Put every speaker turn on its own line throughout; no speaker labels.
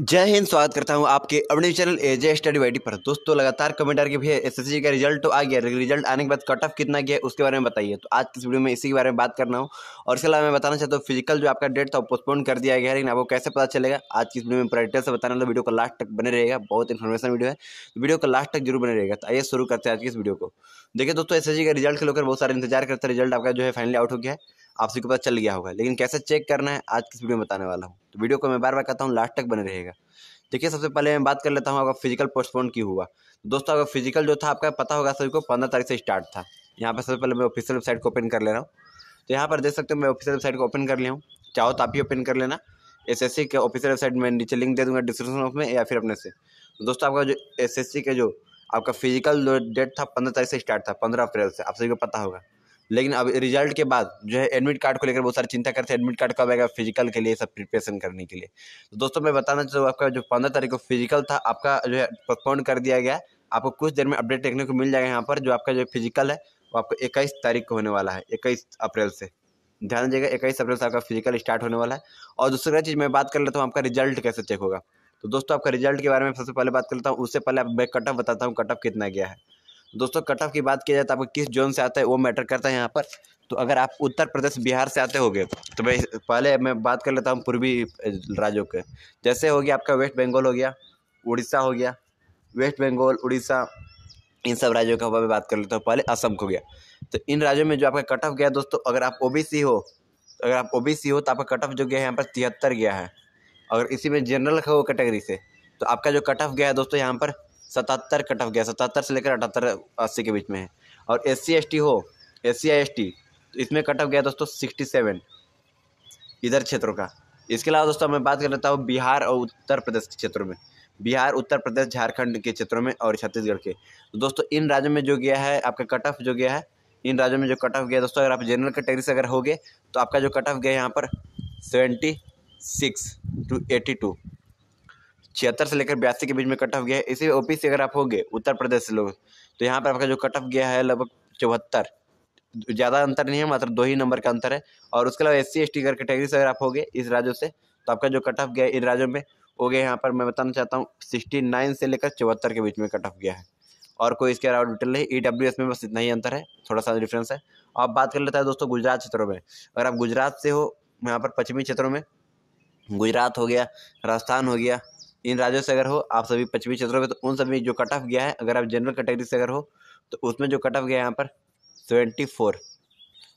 जय हिंद स्वागत करता हूं आपके अपने चैनल एजे स्टडी वाइटी पर दोस्तों लगातार कमेंट करके भैया एसएससी का रिजल्ट तो आ गया रिजल्ट आने के बाद कट ऑफ कितना गया उसके बारे में बताइए तो आज की वीडियो में इसी के बारे में बात करना हूं और इसके अलावा मैं बताना चाहता हूँ फिजिकल जो आपका डेट था पोस्टपोन कर दिया गया है लेकिन आपको कैसे पता चलेगा आज की वीडियो में पूरा डिटेल से बताना तो वीडियो को लास्ट तक बने रहेगा बहुत इन्फॉर्मेशन वीडियो है वीडियो का लास्ट तक जरूर बने रहेगा तो आइए शुरू करते हैं आज की इस वीडियो को देखिए दोस्तों एस का रिजल्ट के लेकर बहुत सारे इंतजार करते हैं रिजल्ट आपका जो है फाइनली आउट हो गया है आप सभी को पता चल गया होगा लेकिन कैसे चेक करना है आज किस वीडियो में बताने वाला हूँ तो वीडियो को मैं बार बार कहता हूँ लास्ट तक बने रहेगा देखिए सबसे पहले मैं बात कर लेता हूँ अगर फिजिकल पोस्टपोन की हुआ तो दोस्तों अगर फिजिकल जो था आपका पता होगा सभी को पंद्रह तारीख से स्टार्ट था यहाँ पर सबसे पहले मैं ऑफिशियल वेबसाइट को ओपन कर ले रहा हूँ तो यहाँ पर देख सकते हो मैं ऑफिशियल वेबसाइट को ओपन कर लिया हूँ चाहो तो आप ही ओपन कर लेना एस एस सी के ऑफिशियल वेबसाइट में नीचे लिंक दे दूंगा डिस्क्रिप्शन बॉक्स में या फिर अपने से तो दोस्तों आपका जो एस एस सी के जो आपका फिजिकल डेट था पंद्रह तारीख से स्टार्ट था पंद्रह अप्रैल से आप सभी को पता होगा लेकिन अब रिजल्ट के बाद जो है एडमिट कार्ड को लेकर बहुत सारी चिंता करते हैं एडमिट कार्ड कब आएगा फिजिकल के लिए सब प्रिपरेशन करने के लिए तो दोस्तों मैं बताना चाहूँ आपका जो पंद्रह तारीख को फिजिकल था आपका जो है पोस्टपोन कर दिया गया आपको कुछ देर में अपडेट देखने को मिल जाएगा यहाँ पर जो आपका जो फिजिकल है वो आपको इक्कीस तारीख को होने वाला है इक्कीस अप्रैल से ध्यान दीजिएगा इक्कीस अप्रैल से आपका फिजिकल स्टार्ट होने वाला है और दूसरा चीज़ मैं बात कर लेता हूँ आपका रिजल्ट कैसे चेक होगा तो दोस्तों आपका रिजल्ट के बारे में सबसे पहले बात करता हूँ उससे पहले आप बैक कटअप बताता हूँ कटअप कितना गया है दोस्तों कट ऑफ की बात की जाए तो आपको किस जोन से आता है वो मैटर करता है यहाँ पर तो अगर आप उत्तर प्रदेश बिहार से आते होगे तो भाई पहले मैं बात कर लेता हूँ पूर्वी राज्यों के जैसे हो गया आपका वेस्ट बंगाल हो गया उड़ीसा हो गया वेस्ट बंगाल उड़ीसा इन सब राज्यों के हवा बात कर लेता हूँ पहले असम को गया तो इन राज्यों में जो आपका कट ऑफ गया दोस्तों अगर आप ओ हो तो अगर आप ओ हो तो आपका कट ऑफ जो गया है यहाँ पर तिहत्तर गया है अगर इसी में जनरल हो कैटेगरी से तो आपका जो कट ऑफ गया है दोस्तों यहाँ पर सतहत्तर कट ऑफ गया सतहत्तर से लेकर अठहत्तर अस्सी के बीच में है और एस सी एस टी हो S C I S T इसमें कट ऑफ गया दोस्तों सिक्सटी सेवन इधर क्षेत्रों का इसके अलावा दोस्तों मैं बात कर लेता हूँ बिहार और उत्तर प्रदेश के क्षेत्रों में बिहार उत्तर प्रदेश झारखंड के क्षेत्रों में और छत्तीसगढ़ के तो दोस्तों इन राज्यों में जो गया है आपका कट ऑफ जो गया है इन राज्यों में जो कट ऑफ गया दोस्तों अगर आप जनरल कैटेगरी से अगर हो गए तो आपका जो कट ऑफ गया यहाँ पर seventy six to eighty two छिहत्तर से लेकर बयासी के बीच में कट ऑफ गया है इसी ओ से अगर आप हो गए उत्तर प्रदेश से लोग तो यहाँ पर आपका जो कट ऑफ गया है लगभग चौहत्तर ज़्यादा अंतर नहीं है मात्र दो ही नंबर का अंतर है और उसके अलावा एस सी एस टी अगर कैटेगरी से अगर आप हो गए इस राज्यों से तो आपका जो कट ऑफ गया है इन राज्यों में हो गया यहाँ पर मैं बताना चाहता हूँ सिक्सटी नाइन से लेकर चौहत्तर के बीच में कट ऑफ गया है और कोई इसके अलावा डिटेल नहीं ई डब्ल्यू एस में बस इतना ही अंतर है थोड़ा सा डिफरेंस है आप बात कर लेते हैं दोस्तों गुजरात क्षेत्रों में अगर आप गुजरात से हो यहाँ पर पश्चिमी क्षेत्रों में गुजरात हो गया राजस्थान हो गया इन राज्यों से अगर हो आप सभी पश्चिमी क्षेत्रों में तो उन सभी जो कट ऑफ गया है अगर आप जनरल कैटेगरी से अगर हो तो उसमें जो कट ऑफ गया है यहाँ पर सेवेंटी फोर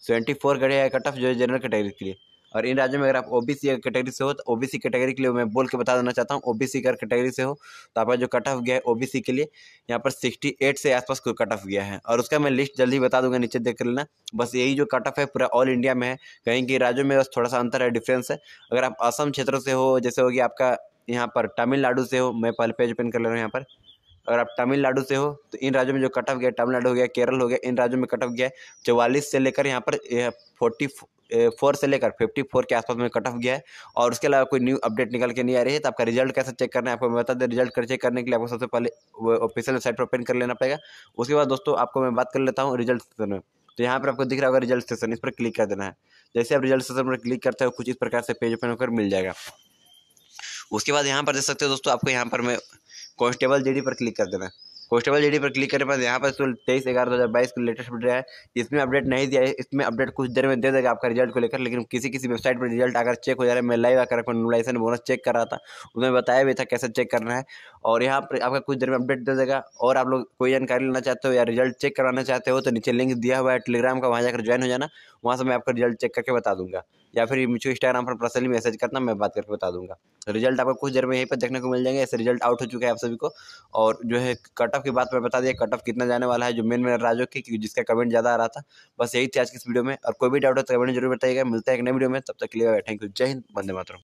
सेवेंटी फोर गया है कट ऑफ जो है जनरल कैटेगरी के लिए और इन राज्यों में अगर आप ओ ओबीसी कैटेगरी से हो तो ओबीसी कैटेगरी के लिए मैं बोल के बता देना चाहता हूँ ओ सी अगर कैटेगरी से हो तो आपका जो कट ऑफ गया है सी के लिए यहाँ पर सिक्सटी एट से आसपास कोई कट ऑफ गया है और उसका मैं लिस्ट जल्दी बता दूंगा नीचे देख लेना बस यही जो कट ऑफ है पूरा ऑल इंडिया में है कहीं कि राज्यों में बस थोड़ा सा अंतर है डिफ्रेंस है अगर आप असम क्षेत्र से हो जैसे होगी आपका यहाँ पर तमिलनाडु से हो मैं पहले पेज पेन कर ले रहा हूँ यहाँ पर अगर आप तमिलनाडु से हो तो इन राज्यों में जो कट ऑफ गया तमिलनाडु हो गया केरल हो गया इन राज्यों में कट ऑफ गया है चौवालीस से लेकर यहाँ पर फोर्टी फोर से लेकर फिफ्टी फोर के आसपास में कट ऑफ गया है और उसके अलावा कोई न्यू अपडेट निकल के नहीं आ रही है तो आपका रिजल्ट कैसे चेक करना है आपको मैं बता दें रिजल्ट कर चेक करने के लिए आपको सबसे पहले ऑफिशियल वेबसाइट पर ओपन कर लेना पड़ेगा उसके बाद दोस्तों आपको मैं बात कर लेता हूँ रिजल्ट सेशन में तो यहाँ पर आपको दिख रहा होगा रिजल्ट सेशन इस पर क्लिक कर देना है जैसे आप रिजल्ट सेशन पर क्लिक करते हो कुछ इस प्रकार से पेज ओपन होकर मिल जाएगा उसके बाद यहाँ पर देख सकते हो दोस्तों आपको यहाँ पर मैं कॉन्स्टेबल जेडी पर क्लिक कर देना कॉन्स्टेबल जेडी पर क्लिक करने पर यहाँ पर तो तेईस ग्यारह दो हज़ार बाईस का लेटेस्ट अपडेट है इसमें अपडेट नहीं दिया है इसमें अपडेट कुछ देर में दे देगा आपका रिजल्ट को लेकर लेकिन किसी किसी वेबसाइट पर रिजल्ट आकर चेक हो जा रहा है मैं लाइव आकर नोलाइसन बोनस चेक कर रहा था उसमें बताया भी था कैसे चेक करना है और यहाँ पर आपका कुछ देर में अपडेट दे देगा और आप लोग कोई जानकारी लेना चाहते हो या रिजल्ट चेक कराना चाहते हो तो नीचे लिंक दिया हुआ है टेलीग्राम का वहाँ जाकर ज्वाइन हो जाना वहाँ से मैं आपका रिजल्ट चेक करके बता दूँगा या फिर मुझे इंस्टाग्राम पर पर्सनली मैसेज करना मैं बात करके बता दूंगा रिजल्ट आपको कुछ देर में यहीं पर देखने को मिल जाएंगे ऐसे रिजल्ट आउट हो चुका है आप सभी को और जो है कट ऑफ की बात मैं बता दिया कट ऑफ कितना जाने वाला है जो मेन मेन राजो की जिसका कमेंट ज़्यादा आ रहा था बस यही थी आज की इस वीडियो में और कोई भी डाउट हो तो कमेंट जरूर बताइएगा मिलता है एक नई वीडियो में तब तक के लिए थैंक यू जय हिंद बंदे मात्र